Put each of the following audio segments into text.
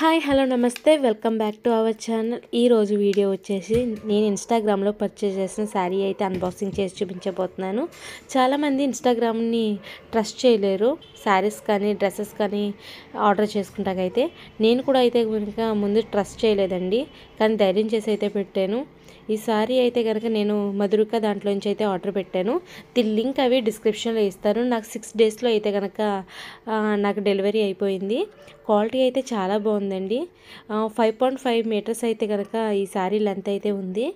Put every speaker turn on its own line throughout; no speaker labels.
hi hello నమస్తే welcome back to our channel ఈరోజు video వచ్చేసి నేను ఇన్స్టాగ్రామ్లో పర్చేస్ చేసిన శారీ అయితే అన్బాక్సింగ్ చేసి చూపించబోతున్నాను చాలామంది ఇన్స్టాగ్రామ్ని ట్రస్ట్ చేయలేరు శారీస్ కానీ డ్రెస్సెస్ కానీ ఆర్డర్ చేసుకుంటాకైతే నేను కూడా అయితే కనుక ముందు ట్రస్ట్ చేయలేదండి కానీ ధైర్యం చేసి అయితే పెట్టాను ఈ సారీ అయితే కనుక నేను మధురిక దాంట్లో నుంచి అయితే ఆర్డర్ పెట్టాను ది లింక్ అవి డిస్క్రిప్షన్లో ఇస్తాను నాకు సిక్స్ డేస్లో అయితే కనుక నాకు డెలివరీ అయిపోయింది క్వాలిటీ అయితే చాలా బాగుంది ఉందండి ఫైవ్ పాయింట్ ఫైవ్ మీటర్స్ అయితే కనుక ఈ శారీ లెంత్ అయితే ఉంది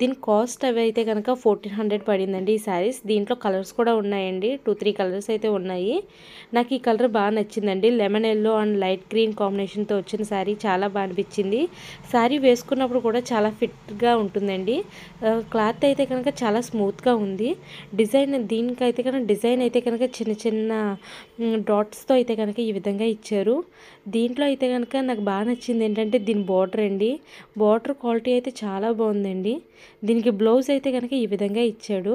దీని కాస్ట్ అవి అయితే కనుక ఫోర్టీన్ హండ్రెడ్ పడిందండి ఈ శారీస్ దీంట్లో కలర్స్ కూడా ఉన్నాయండి టూ త్రీ కలర్స్ అయితే ఉన్నాయి నాకు ఈ కలర్ బాగా నచ్చిందండి lemon yellow and light green కాంబినేషన్తో వచ్చిన శారీ చాలా బాగా అనిపించింది శారీ వేసుకున్నప్పుడు కూడా చాలా ఫిట్గా ఉంటుందండి క్లాత్ అయితే కనుక చాలా స్మూత్గా ఉంది డిజైన్ దీనికైతే కనుక డిజైన్ అయితే కనుక చిన్న చిన్న డాట్స్తో అయితే కనుక ఈ విధంగా ఇచ్చారు దీంట్లో అయితే కనుక నాకు బాగా నచ్చింది ఏంటంటే దీని బార్డర్ అండి బార్డర్ క్వాలిటీ అయితే చాలా బాగుందండి దీనికి బ్లౌజ్ అయితే కనుక ఈ విధంగా ఇచ్చాడు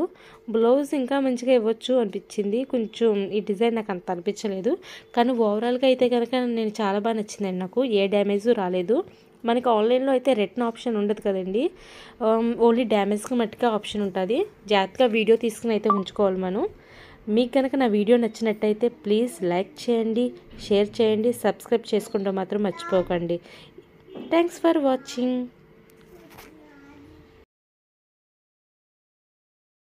బ్లౌజ్ ఇంకా మంచిగా ఇవ్వచ్చు అనిపించింది కొంచెం ఈ డిజైన్ నాకు అంత అనిపించలేదు కానీ ఓవరాల్గా అయితే కనుక నేను చాలా బాగా నచ్చిందండి నాకు ఏ డ్యామేజ్ రాలేదు మనకి ఆన్లైన్లో అయితే రిటర్న్ ఆప్షన్ ఉండదు కదండి ఓన్లీ డ్యామేజ్కి మట్టిగా ఆప్షన్ ఉంటుంది జాగ్రత్తగా వీడియో తీసుకుని అయితే ఉంచుకోవాలి మనం మీకు కనుక నా వీడియో నచ్చినట్టయితే ప్లీజ్ లైక్ చేయండి షేర్ చేయండి సబ్స్క్రైబ్ చేసుకుంటూ మాత్రం మర్చిపోకండి థ్యాంక్స్ ఫర్ వాచింగ్